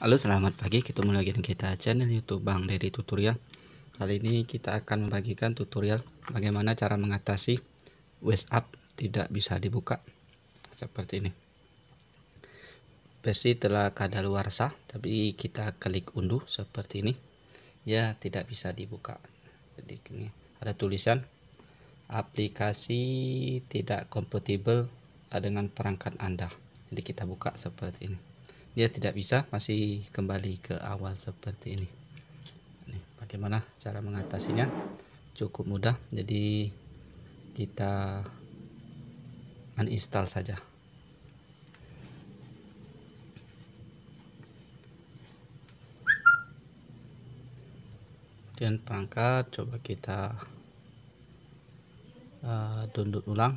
Halo selamat pagi kita mulai lagi kita channel youtube Bang Deddy Tutorial Kali ini kita akan membagikan tutorial bagaimana cara mengatasi WhatsApp tidak bisa dibuka Seperti ini Versi telah kadaluarsa tapi kita klik unduh seperti ini Ya tidak bisa dibuka Jadi ini ada tulisan aplikasi tidak kompatibel dengan perangkat Anda jadi kita buka seperti ini dia tidak bisa masih kembali ke awal seperti ini Nih, bagaimana cara mengatasinya cukup mudah jadi kita uninstall saja kemudian perangkat coba kita uh, eh, download ulang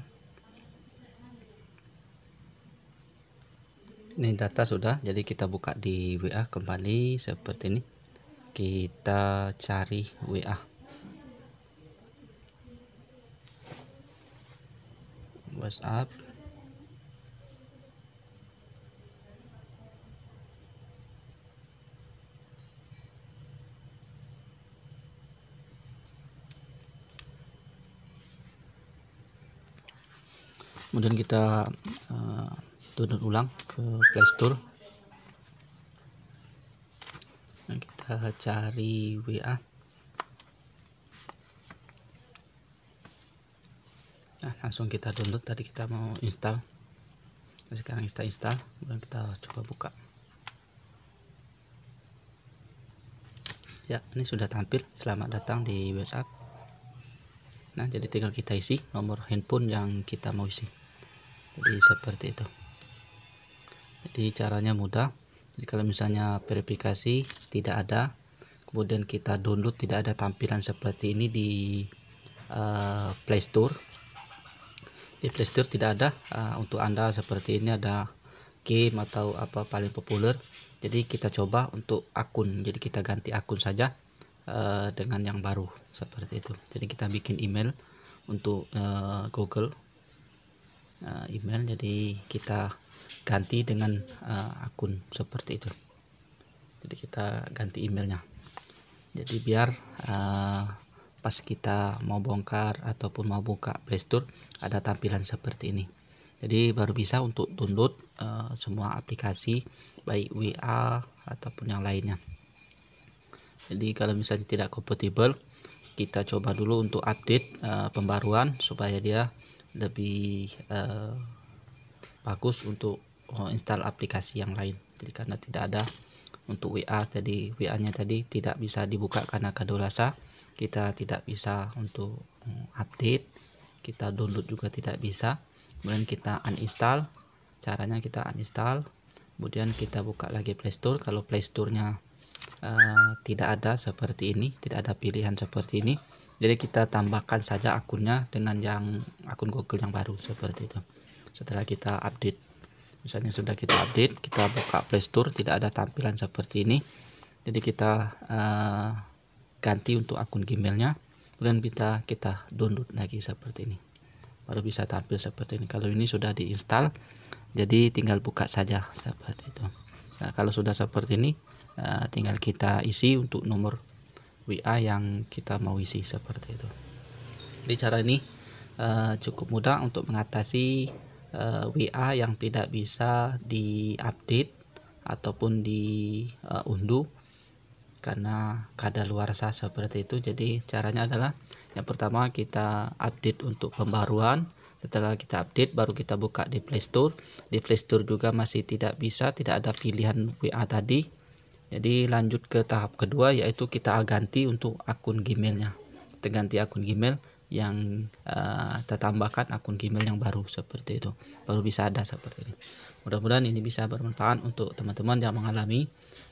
ini data sudah jadi kita buka di WA kembali seperti ini kita cari WA WhatsApp kemudian kita uh, download ulang ke Play Store. Nah, kita cari WA. Nah, langsung kita download tadi kita mau install. Nah, sekarang kita install, kemudian kita coba buka. Ya, ini sudah tampil. Selamat datang di WhatsApp. Nah, jadi tinggal kita isi nomor handphone yang kita mau isi. Jadi seperti itu jadi caranya mudah jadi kalau misalnya verifikasi tidak ada kemudian kita download tidak ada tampilan seperti ini di uh, Play Store di Play Store tidak ada uh, untuk anda seperti ini ada game atau apa paling populer jadi kita coba untuk akun jadi kita ganti akun saja uh, dengan yang baru seperti itu jadi kita bikin email untuk uh, Google uh, email jadi kita ganti dengan uh, akun seperti itu jadi kita ganti emailnya jadi biar uh, pas kita mau bongkar ataupun mau buka playstore ada tampilan seperti ini jadi baru bisa untuk download uh, semua aplikasi baik WA ataupun yang lainnya jadi kalau misalnya tidak kompatibel kita coba dulu untuk update uh, pembaruan supaya dia lebih uh, bagus untuk Oh, install aplikasi yang lain jadi karena tidak ada untuk WA tadi WA nya tadi tidak bisa dibuka karena kadolasa kita tidak bisa untuk mm, update kita download juga tidak bisa kemudian kita uninstall caranya kita uninstall kemudian kita buka lagi playstore kalau nya uh, eh, tidak ada seperti ini tidak ada pilihan seperti ini jadi kita tambahkan saja akunnya dengan yang akun Google yang baru seperti itu setelah kita update misalnya sudah kita update kita buka playstore tidak ada tampilan seperti ini jadi kita uh, ganti untuk akun gmailnya kemudian kita kita download lagi seperti ini baru bisa tampil seperti ini kalau ini sudah diinstal jadi tinggal buka saja seperti itu nah, kalau sudah seperti ini uh, tinggal kita isi untuk nomor WA yang kita mau isi seperti itu jadi cara ini uh, cukup mudah untuk mengatasi uh, eh, WA yang tidak bisa diupdate ataupun diunduh eh, karena uh, luar sah seperti itu. Jadi caranya adalah yang pertama kita update untuk pembaruan. Setelah kita update baru kita buka di Play Store. Di Play Store juga masih tidak bisa, tidak ada pilihan WA tadi. Jadi lanjut ke tahap kedua yaitu kita ganti untuk akun Gmailnya. Kita ganti akun Gmail yang uh, tertambahkan akun Gmail yang baru seperti itu baru bisa ada seperti ini mudah-mudahan ini bisa bermanfaat untuk teman-teman yang mengalami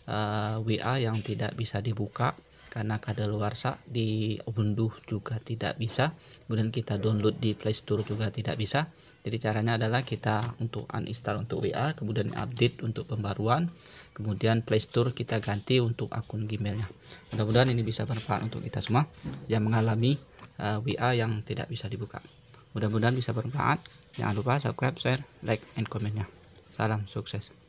uh, eh, WA yang tidak bisa dibuka karena kadaluarsa di Ubuntu juga tidak bisa kemudian kita download di Play Store juga tidak bisa jadi caranya adalah kita untuk uninstall untuk WA kemudian update untuk pembaruan kemudian Play Store kita ganti untuk akun Gmailnya mudah-mudahan ini bisa bermanfaat untuk kita semua yang mengalami uh, eh, WA yang tidak bisa dibuka. Mudah-mudahan bisa bermanfaat. Jangan lupa subscribe, share, like, and commentnya. Salam sukses.